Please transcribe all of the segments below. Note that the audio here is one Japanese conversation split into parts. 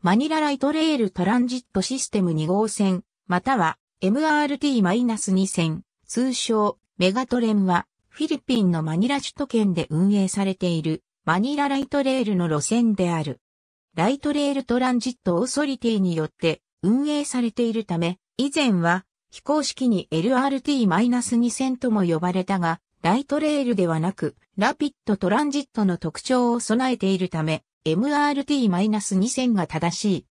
マニラライトレールトランジットシステム2号線、または MRT-2 線、通称メガトレンは、フィリピンのマニラ首都圏で運営されているマニラライトレールの路線である。ライトレールトランジットオーソリティによって運営されているため、以前は非公式に LRT-2 線とも呼ばれたが、ライトレールではなく、ラピッドトランジットの特徴を備えているため、MRT-2000 が正し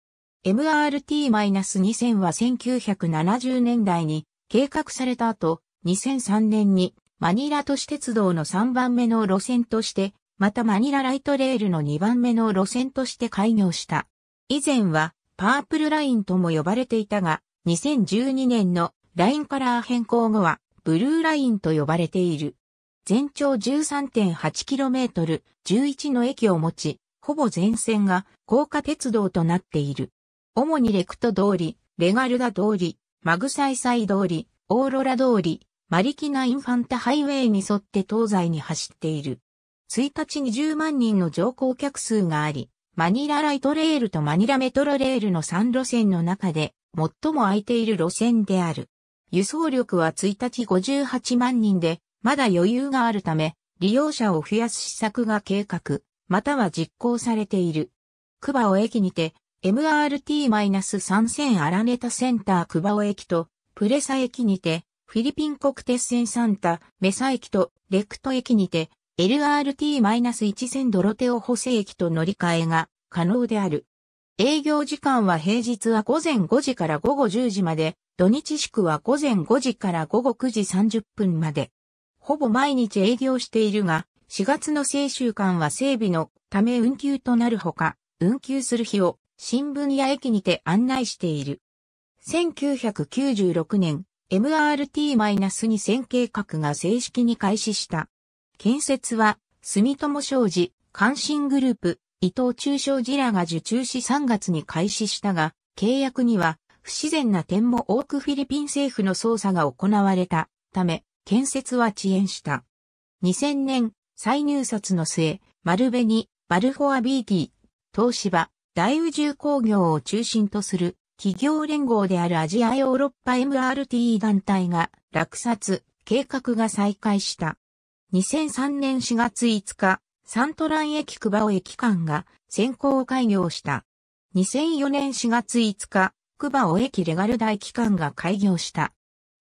い。MRT-2000 は1970年代に計画された後、2003年にマニラ都市鉄道の3番目の路線として、またマニラライトレールの2番目の路線として開業した。以前はパープルラインとも呼ばれていたが、2012年のラインカラー変更後はブルーラインと呼ばれている。全長 13.8km、11の駅を持ち、ほぼ全線が高架鉄道となっている。主にレクト通り、レガルダ通り、マグサイサイ通り、オーロラ通り、マリキナインファンタハイウェイに沿って東西に走っている。1日20万人の乗降客数があり、マニラライトレールとマニラメトロレールの3路線の中で最も空いている路線である。輸送力は1日58万人で、まだ余裕があるため、利用者を増やす施策が計画または実行されている。クバオ駅にて、MRT-3000 アラネタセンタークバオ駅と、プレサ駅にて、フィリピン国鉄線サンタ、メサ駅と、レクト駅にて、LRT-1000 ドロテオ補正駅と乗り換えが可能である。営業時間は平日は午前5時から午後10時まで、土日祝は午前5時から午後9時30分まで。ほぼ毎日営業しているが、4月の青週間は整備のため運休となるほか、運休する日を新聞や駅にて案内している。1996年、MRT-2 線計画が正式に開始した。建設は、住友商事、関心グループ、伊藤中商事らが受注し3月に開始したが、契約には不自然な点も多くフィリピン政府の捜査が行われたため、建設は遅延した。2000年、再入札の末、丸紅、バルフォア BT、東芝、大宇宙工業を中心とする企業連合であるアジアヨーロッパ MRT 団体が落札、計画が再開した。2003年4月5日、サントラン駅久保駅間が先行開業した。2004年4月5日、久保駅レガル大機関が開業した。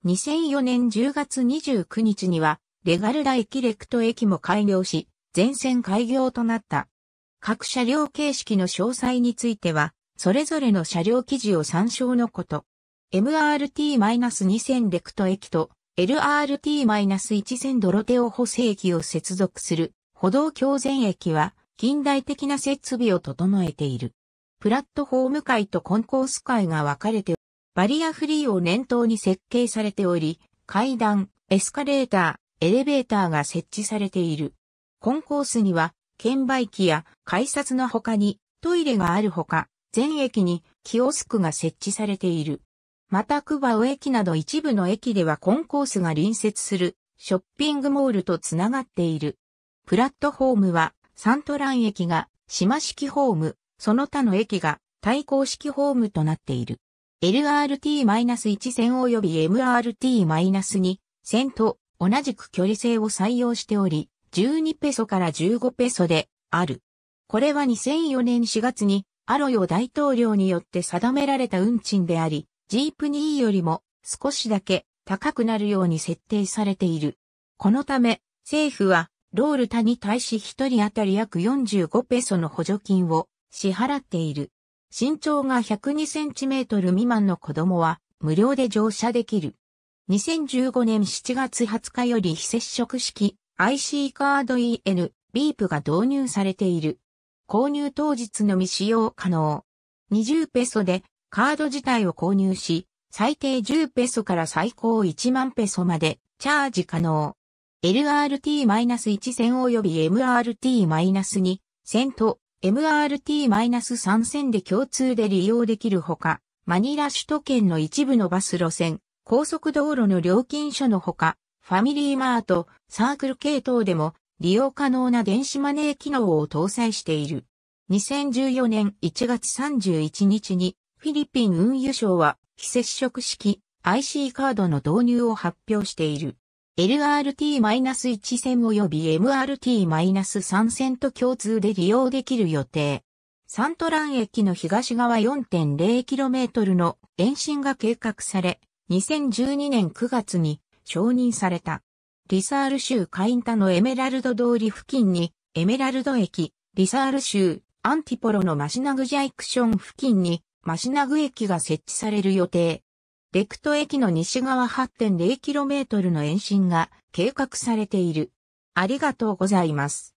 2004年10月29日には、レガルダ駅レクト駅も開業し、全線開業となった。各車両形式の詳細については、それぞれの車両記事を参照のこと。MRT-2000 レクト駅と LRT-1000 ドロテオ補正駅を接続する歩道橋前駅は近代的な設備を整えている。プラットフォーム界とコンコース界が分かれて、バリアフリーを念頭に設計されており、階段、エスカレーター、エレベーターが設置されている。コンコースには、券売機や改札の他にトイレがあるほか、全駅にキオスクが設置されている。また、クバオ駅など一部の駅ではコンコースが隣接するショッピングモールとつながっている。プラットホームは、サントラン駅が島式ホーム、その他の駅が対抗式ホームとなっている。LRT-1 線及び MRT-2 線と同じく距離制を採用しており、12ペソから15ペソである。これは2004年4月にアロヨ大統領によって定められた運賃であり、ジープニーよりも少しだけ高くなるように設定されている。このため、政府はロールタに対し1人当たり約45ペソの補助金を支払っている。身長が102センチメートル未満の子供は無料で乗車できる。2015年7月20日より非接触式 IC カード EN ビープが導入されている。購入当日のみ使用可能。20ペソでカード自体を購入し、最低10ペソから最高1万ペソまでチャージ可能。LRT-1 線及び MRT-2 線と MRT-3 線で共通で利用できるほか、マニラ首都圏の一部のバス路線、高速道路の料金所のほか、ファミリーマート、サークル系統でも利用可能な電子マネー機能を搭載している。2014年1月31日にフィリピン運輸省は非接触式 IC カードの導入を発表している。LRT-1 線及び MRT-3 線と共通で利用できる予定。サントラン駅の東側 4.0km の延伸が計画され、2012年9月に承認された。リサール州カインタのエメラルド通り付近に、エメラルド駅、リサール州アンティポロのマシナグジャイクション付近に、マシナグ駅が設置される予定。レクト駅の西側 8.0km の延伸が計画されている。ありがとうございます。